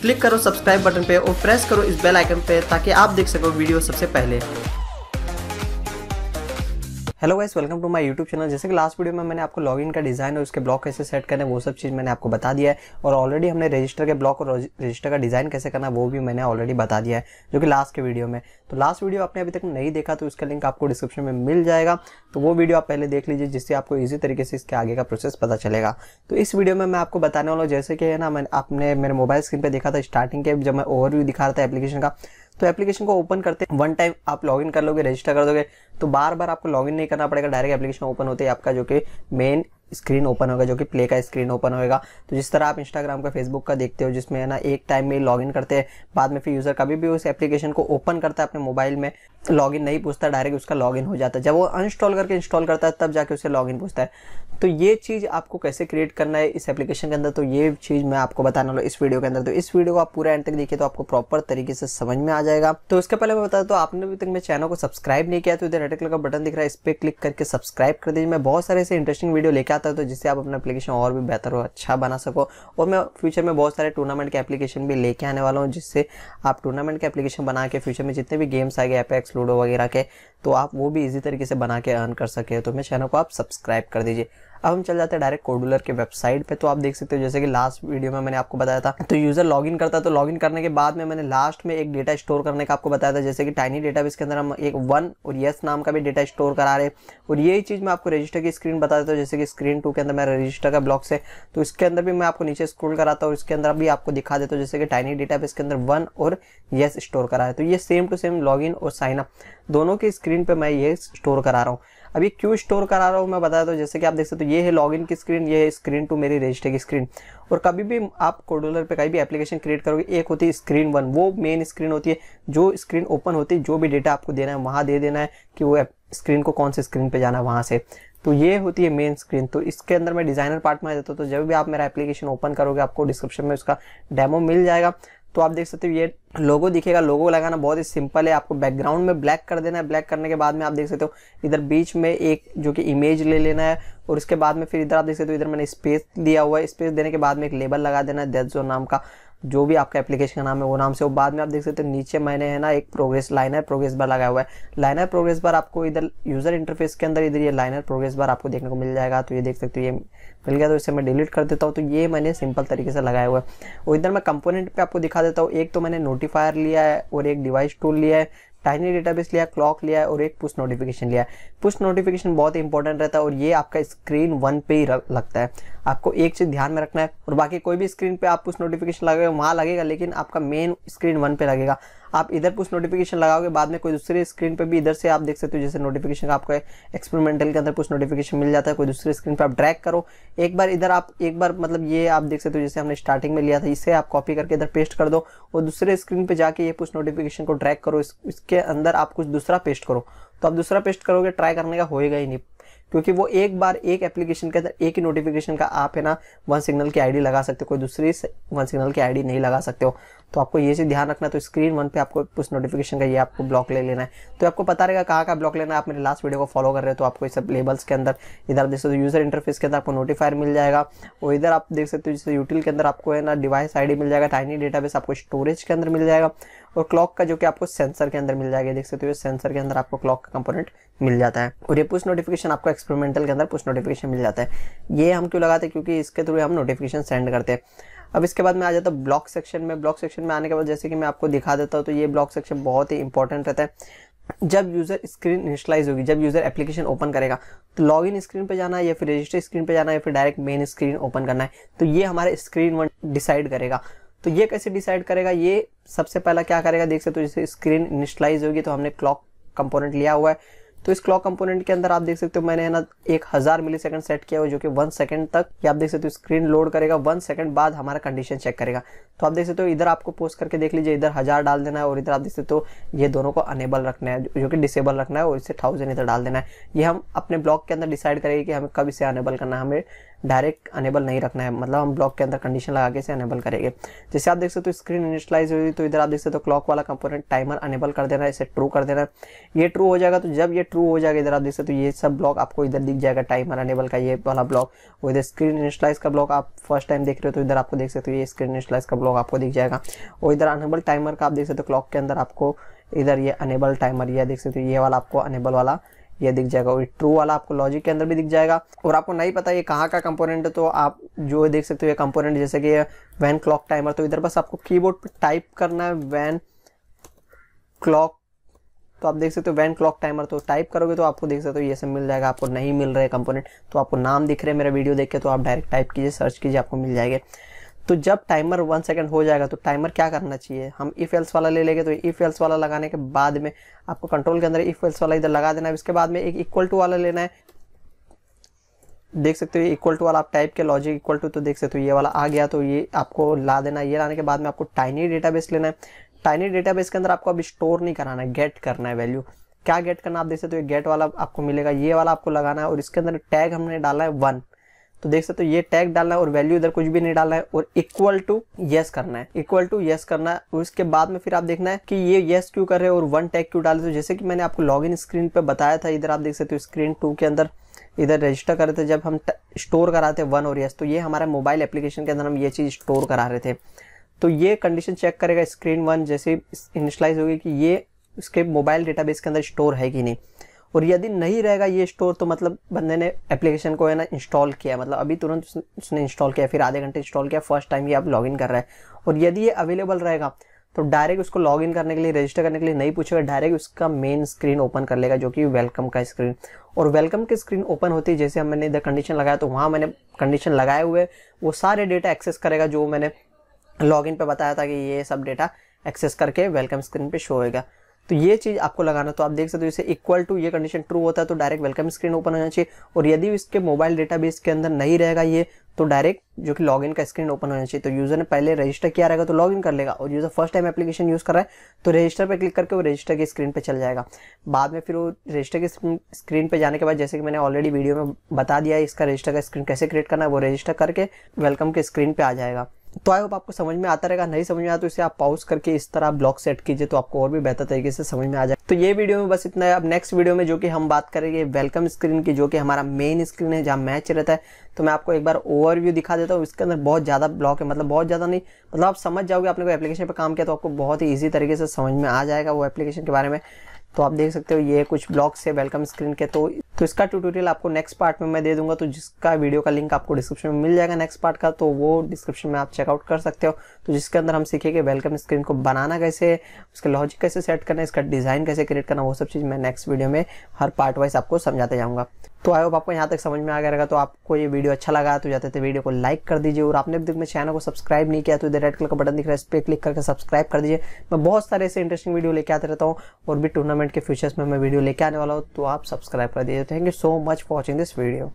click करो subscribe button पे और प्रेस करो इस बेल आइकन पे ताकि आप देख सको वीडियो सबसे पहले hello guys welcome to my YouTube channel जैसे कि लास्ट वीडियो में मैंने आपको लॉगिन का डिज़ाइन और उसके ब्लॉक कैसे सेट करने वो सब चीज़ मैंने आपको बता दिया है और ऑलरेडी हमने रजिस्टर के ब्लॉक और रजिस्टर का डिज़ाइन कैसे करना वो भी मैंने ऑलरेडी बता दिया है जो कि लास्ट के वीडियो में तो लास्ट वीडियो आपने अभी तक नहीं देखा तो उसका लिंक आपको डिस्क्रिप्शन में मिल जाएगा तो वो वीडियो आप पहले देख लीजिए जिससे आपको ईजी तरीके से इसके आगे का प्रोसेस पता चलेगा तो इस वीडियो में मैं आपको बताने वाला हूँ जैसे कि है ना मैंने आपने मेरे मोबाइल स्क्रीन पर देखा था स्टार्टिंग के जब मैं ओवरव्यू दिखा रहा था एप्लीकेशन का तो एप्लीकेशन को ओपन करते वन टाइम आप लॉगिन कर लोगे रजिस्टर कर दोगे तो बार बार आपको लॉग नहीं करना पड़ेगा डायरेक्ट एप्लीकेशन ओपन होते ही आपका जो कि मेन स्क्रीन ओपन होगा जो कि प्ले का स्क्रीन ओपन होगा तो जिस तरह आप इंस्टाग्राम का फेसबुक का देखते हो जिसमें है ना एक टाइम में लॉगिन करते हैं बाद में फिर यूज़र कभी भी उस एप्लीकेशन को ओपन करता है अपने मोबाइल में लॉगिन नहीं पूछता डायरेक्ट उसका लॉगिन हो जाता है जब वो अनस्टॉल करके इंस्टॉल करता है तब जाके उसे लॉगिन पूछता है तो ये चीज़ आपको कैसे क्रिएट करना है इस एप्लीकेशन के अंदर तो ये चीज़ मैं आपको बताने वाला इस वीडियो के अंदर तो इस वीडियो को आप पूरा एंड तक देखिए तो आपको प्रॉपर तरीके से समझ में आ जाएगा तो उसके पहले मैं बता दूँ तो आपने अभी तक मेरे चैनल को सब्सक्राइब नहीं किया तो इधर रेड कलर का बटन दिख रहा है इस पर क्लिक करके सब्सक्राइब कर दीजिए मैं बहुत सारे ऐसे इंटरेस्टिंग वीडियो लेके आता हूँ तो जिससे आप अपना एप्लीकेशन और भी बेहतर हो अच्छा बना सको और मैं फ्यूचर में बहुत सारे टूर्नामेंट के एप्लीकेशन भी लेके आने वाला हूँ जिससे आप टूर्नामेंट के एप्लीकेशन बना के फ्यूचर में जितने भी गेम्स आ गए एपेक्स लूडो वगैरह के तो आप वो भी इजी तरीके से बना के अर्न कर सके तो मेरे चैनल को आप सब्सक्राइब कर दीजिए अब हम चल जाते हैं डायरेक्ट कोडुलर के वेबसाइट पे तो आप देख सकते हो जैसे कि लास्ट वीडियो में मैंने आपको बताया था तो यूजर लॉगिन करता तो लॉगिन करने के बाद में मैंने लास्ट में एक डेटा स्टोर करने का आपको बताया था जैसे कि टाइनी डेटा के अंदर हम एक वन और यस नाम का भी डेटा स्टोर करा रहे और यही चीज मैं आपको रजिस्टर की स्क्रीन बता देता हूँ जैसे कि स्क्रीन टू के अंदर मेरा रजिस्टर का ब्लॉक से तो इसके अंदर भी मैं आपको नीचे स्क्रोल कराता हूँ इसके अंदर भी आपको दिखा देता हूँ जैसे कि टाइनी डेटा के अंदर वन और यस स्टोर करा है तो ये सेम टू सेम लॉग और साइन अप दोनों के स्क्रीन पे मैं ये स्टोर करा रहा हूँ अभी क्यों स्टोर करा रहा हूँ मैं बता दूँ जैसे कि आप देख सकते हो ये है लॉगिन की स्क्रीन ये है स्क्रीन टू मेरी रजिस्टर की स्क्रीन और कभी भी आप कोडोलर पे कहीं भी एप्लीकेशन क्रिएट करोगे एक होती है स्क्रीन वन वो मेन स्क्रीन होती है जो स्क्रीन ओपन होती है जो भी डेटा आपको देना है वहाँ दे देना है कि वो स्क्रीन को कौन से स्क्रीन पर जाना है वहाँ से तो ये होती है मेन स्क्रीन तो इसके अंदर मैं डिज़ाइनर पार्ट में आ जाता हूँ तो जब भी आप मेरा एप्लीकेशन ओपन करोगे आपको डिस्क्रिप्शन में उसका डेमो मिल जाएगा तो आप देख सकते हो ये लोगो दिखेगा लोगो लगाना बहुत ही सिंपल है आपको बैकग्राउंड में ब्लैक कर देना है ब्लैक करने के बाद में आप देख सकते हो इधर बीच में एक जो कि इमेज ले लेना है और उसके बाद में फिर इधर आप देख सकते हो इधर मैंने स्पेस दिया हुआ है स्पेस देने के बाद में एक लेबल लगा देना है डेथ जोन नाम का जो भी आपका एप्लीकेशन का नाम है वो नाम से वो बाद में आप देख सकते हो नीचे मैंने है ना एक प्रोग्रेस लाइनर प्रोग्रेस बार लगाया हुआ है लाइनर प्रोग्रेस बार आपको इधर यूज़र इंटरफेस के अंदर इधर ये लाइनर प्रोग्रेस बार आपको देखने को मिल जाएगा तो ये देख सकते हो ये मिल गया तो इसे मैं डिलीट कर देता हूँ तो ये मैंने सिंपल तरीके से लगाया हुआ है और इधर मैं कंपोनेंट पर आपको दिखा देता हूँ एक तो मैंने नोटिफायर लिया है और एक डिवाइस टूल लिया है टाइनी डेटाबेस लिया क्लॉक लिया और एक पुश नोटिफिकेशन लिया पुश नोटिफिकेशन बहुत इंपॉर्टेंट रहता है और ये आपका स्क्रीन वन पे ही लगता है आपको एक चीज़ ध्यान में रखना है और बाकी कोई भी स्क्रीन पे आप पुश नोटिफिकेशन लगे वहाँ लगेगा लेकिन आपका मेन स्क्रीन वन पे लगेगा आप इधर कुछ नोटिफिकेशन लगाओगे बाद में कोई दूसरे स्क्रीन पर भी इधर से आप देख सकते हो जैसे नोटिफिकेशन आपको एक्सपेरिमेंटल के अंदर कुछ नोटिफिकेशन मिल जाता है कोई दूसरे स्क्रीन पर आप ड्रैक करो एक बार इधर आप एक बार मतलब ये आप देख सकते हो जैसे हमने स्टार्टिंग में लिया था इसे आप कॉपी करके इधर पेस्ट कर दो और दूसरे स्क्रीन पर जाके ये कुछ नोटिफिकेशन को ड्रैक करो इसके अंदर आप कुछ दूसरा पेस्ट करो तो आप दूसरा पेस्ट करोगे ट्राई करने का होएगा ही नहीं क्योंकि वो एक बार एक एप्लीकेशन के अंदर एक ही नोटिफिकेशन का आप है ना वन सिग्नल की आईडी लगा सकते हो कोई दूसरी वन सिग्नल की आईडी नहीं लगा सकते हो तो आपको ये चीज़ ध्यान रखना तो स्क्रीन वन पे आपको उस नोटिफिकेशन का ये आपको ब्लॉक ले लेना है तो आपको पता रहेगा कहाँ का ब्लॉक लेना है आप मेरे लास्ट वीडियो को फॉलो कर रहे हो तो आपको इस सब लेबल्स के अंदर इधर देख सकते हो यूज़र इंटरफेस के अंदर आपको नोटिफायर मिल जाएगा और इधर आप देख सकते हो जैसे यूटिल के अंदर आपको है ना डिवाइस आई मिल जाएगा टाइनी डेटा आपको स्टोरेज के अंदर मिल जाएगा और क्लॉक का जो कि आपको सेंसर के अंदर मिल जाएगा देख सकते हो सेंसर के अंदर आपको क्लॉक का कंपोनेंट मिल जाता है और ये पुश नोटिफिकेशन आपको एक्सपेरिमेंटल के अंदर पुश नोटिफिकेशन मिल जाता है ये हम क्यों लगाते हैं क्योंकि इसके थ्रू हम नोटिफिकेशन सेंड करते हैं अब इसके बाद मैं आ जाता हूँ ब्लॉक सेक्शन में ब्लॉक सेक्शन में आने के बाद जैसे कि मैं आपको दिखा देता हूँ तो ये ब्लॉक सेक्शन बहुत ही इंपॉर्टेंट रहता है जब यूज़र स्क्रीन इनिशलाइज होगी जब यूज़र एप्लीकेशन ओपन करेगा तो लॉग इन स्क्रीन पे जाना है या फिर रजिस्टर स्क्रीन पे जाना है या फिर डायरेक्ट मेन स्क्रीन ओपन करना है तो ये हमारे स्क्रीन वन डिसाइड करेगा तो ये कैसे डिसाइड करेगा ये सबसे पहला क्या करेगा देख सकते हो तो जैसे स्क्रीन इनिशलाइज होगी तो हमने क्लॉक कंपोनेंट लिया हुआ है तो इस क्लॉक कंपोनेंट के अंदर आप देख सकते हो मैंने है ना एक हज़ार मिली सेकंड सेट किया हुआ जो कि वन सेकंड तक ये आप देख सकते हो स्क्रीन लोड करेगा वन सेकंड बाद हमारा कंडीशन चेक करेगा तो आप देख सकते हो इधर आपको पोस्ट करके देख लीजिए इधर हज़ार डाल देना है और इधर आप देख सकते हो ये दोनों को अनेबल रखना है जो कि डिसेबल रखना है और इसे थाउजेंड इधर डाल देना है ये हम अपने ब्लॉक के अंदर डिसाइड करेंगे कि हमें कब इसे अनेबल करना है हमें डायरेक्ट अनेबल नहीं रखना है मतलब हम ब्लॉक के अंदर कंडीशन लगा के इसे अनेबल करेंगे जैसे आप देख सकते हो तो स्क्रीन इनिशलाइज हुई तो इधर आप देख सकते हो तो क्लॉक वाला कंपोनेंट टाइमर अनेबल कर देना है इसे ट्रू कर देना है ये ट्रू हो जाएगा तो जब ये ट्रू हो जाएगा इधर आप देख सकते हो तो ये सब ब्लॉक आपको इधर दिख जाएगा टाइमर अनेबल का ये वाला ब्लॉक और इधर स्क्रीन इनिशलाइज का ब्लॉक आप फर्स्ट टाइम देख रहे हो तो इधर आपको देख सकते हो ये स्क्रीन इनिशलाइज का ब्लॉक आपको दिख जाएगा और इधर अनेबल टाइमर का आप देख सकते हो क्लॉक के अंदर आपको इधर ये अनेबल टाइमर यह देख सकते हो ये वाला आपको अनेबल वाला ये दिख जाएगा और ट्रू वाला आपको लॉजिक के अंदर भी दिख जाएगा और आपको नहीं पता ये कहाँ का कंपोनेंट है तो आप जो देख सकते हो ये कंपोनेंट जैसे कि वैन क्लॉक टाइमर तो इधर बस आपको कीबोर्ड पर टाइप करना है वैन क्लॉक तो आप देख सकते हो वैन क्लॉक टाइमर तो टाइप करोगे तो आपको देख सकते हो ये सब मिल जाएगा आपको नहीं मिल रहे कंपोनेंट तो आपको नाम दिख रहे हैं मेरा वीडियो देख के तो आप डायरेक्ट टाइप कीजिए सर्च कीजिए आपको मिल जाएगा तो जब टाइमर वन सेकेंड हो जाएगा तो टाइमर क्या करना चाहिए हम इफ एल्स वाला ले लेंगे तो इफ एल्स वाला लगाने के बाद में आपको कंट्रोल के अंदर इफ एल्स वाला इधर लगा देना है इसके बाद में एक इक्वल टू वाला लेना है देख सकते हो इक्वल टू वाला आप टाइप के लॉजिक इक्वल टू तो देख सकते हो ये वाला आ गया तो ये आपको ला देना है ये लाने के बाद में आपको टाइनी डेटाबेस लेना है टाइनी डेटाबेस के अंदर आपको अभी स्टोर नहीं कराना है गेट करना है वैल्यू क्या गेट करना आप देख सकते हो ये गेट वाला आपको मिलेगा ये वाला आपको लगाना है और इसके अंदर टैग हमने डाला है वन तो देख सकते हो ये टैग डालना है और वैल्यू इधर कुछ भी नहीं डालना है और इक्वल टू यस करना है इक्वल टू यस करना है उसके बाद में फिर आप देखना है कि ये येस क्यों कर रहे हो और वन टैग क्यों डाल रहे हो जैसे कि मैंने आपको लॉग स्क्रीन पर बताया था इधर आप देख सकते हो स्क्रीन टू के अंदर इधर रजिस्टर कर रहे थे जब हम स्टोर करा थे वन और यस तो ये हमारा मोबाइल एप्लीकेशन के अंदर हम ये चीज़ स्टोर करा रहे थे तो ये कंडीशन चेक करेगा स्क्रीन वन जैसे इनिशलाइज होगी कि ये उसके मोबाइल डेटाबेस के अंदर स्टोर है कि नहीं और यदि नहीं रहेगा ये स्टोर तो मतलब बंदे ने एप्लीकेशन को है ना इंस्टॉल किया मतलब अभी तुरंत उसने इंस्टॉल किया फिर आधे घंटे इंस्टॉल किया फर्स्ट टाइम ये आप लॉगिन कर रहे हैं और यदि ये अवेलेबल रहेगा तो डायरेक्ट उसको लॉग इन करने के लिए रजिस्टर करने के लिए नहीं पूछेगा डायरेक्ट उसका मेन स्क्रीन ओपन कर लेगा जो कि वेलकम का स्क्रीन और वेलकम की स्क्रीन ओपन होती है जैसे हमने इधर कंडीशन लगाया तो वहाँ मैंने कंडीशन लगाए हुए वो सारे डेटा एक्सेस करेगा जो मैंने लॉगिन पे बताया था कि ये सब डेटा एक्सेस करके वेलकम स्क्रीन पे शो होएगा तो ये चीज़ आपको लगाना तो आप देख सकते हो इसे इक्वल टू ये कंडीशन ट्रू होता है तो डायरेक्ट वेलकम स्क्रीन ओपन होना चाहिए और यदि इसके मोबाइल डेटाबेस के अंदर नहीं रहेगा ये तो डायरेक्ट जो कि लॉगिन का स्क्रीन ओपन होना चाहिए तो यूज़र ने पहले रजिस्टर किया रहेगा तो लॉगिन कर लेगा और user first time application use कर रहा है तो रजिस्टर पर क्लिक करके वो रजिस्टर की स्क्रीन पर चल जाएगा बाद में फिर वो रजिस्टर की स्क्रीन पर जाने के बाद जैसे कि मैंने ऑलरेडी वीडियो में बता दिया है इसका रजिस्टर का स्क्रीन कैसे क्रिएट करना है वो रजिस्टर करके वेलकम के स्क्रीन पर आ जाएगा तो आई होप आपको समझ में आता रहेगा नहीं समझ में आया तो इसे आप पॉज करके इस तरह ब्लॉक सेट कीजिए तो आपको और भी बेहतर तरीके से समझ में आ जाए तो ये वीडियो में बस इतना है अब नेक्स्ट वीडियो में जो कि हम बात करेंगे वेलकम स्क्रीन की जो कि हमारा मेन स्क्रीन है जहाँ मैच रहता है तो मैं आपको एक बार ओवरव्यू दिखा देता हूँ इसके अंदर बहुत ज़्यादा ब्लॉक है मतलब बहुत ज़्यादा नहीं मतलब आप समझ जाओगे आपने कोई एप्लीकेशन पर काम किया तो आपको बहुत ही ईजी तरीके से समझ में आ जाएगा वो एप्लीकेशन के बारे में तो आप देख सकते हो ये कुछ ब्लॉक्स है वेलकम स्क्रीन के तो तो इसका ट्यूटोरियल आपको नेक्स्ट पार्ट में मैं दे दूंगा तो जिसका वीडियो का लिंक आपको डिस्क्रिप्शन में मिल जाएगा नेक्स्ट पार्ट का तो वो डिस्क्रिप्शन में आप चेकआउट कर सकते हो तो जिसके अंदर हम सीखेंगे वेलकम स्क्रीन को बनाना कैसे उसका लॉजिक कैसे सेट करना है इसका डिज़ाइन कैसे क्रिएट करना वो सब चीज़ मैं नेक्स्ट वीडियो में हर पार्ट वाइज आपको समझाते जाऊँगा तो आई होप आपको यहाँ तक समझ में आ गया रहेगा तो आपको ये वीडियो अच्छा लगा तो जाते थे वीडियो को लाइक कर दीजिए और आपने अभी तक मेरे चैनल को सब्सक्राइब नहीं किया तो इधर रेड कलर का बटन दिख रहा है इस पर क्लिक करके सब्सक्राइब कर दीजिए मैं बहुत सारे ऐसे इंटरेस्टिंग वीडियो लेके आते रहता हूँ और भी टूर्नामेंट के फ्यूचर्स में मैं वीडियो लेके आने वाला हूँ तो आप सब्सक्राइब कर दीजिए thank you so much for watching this video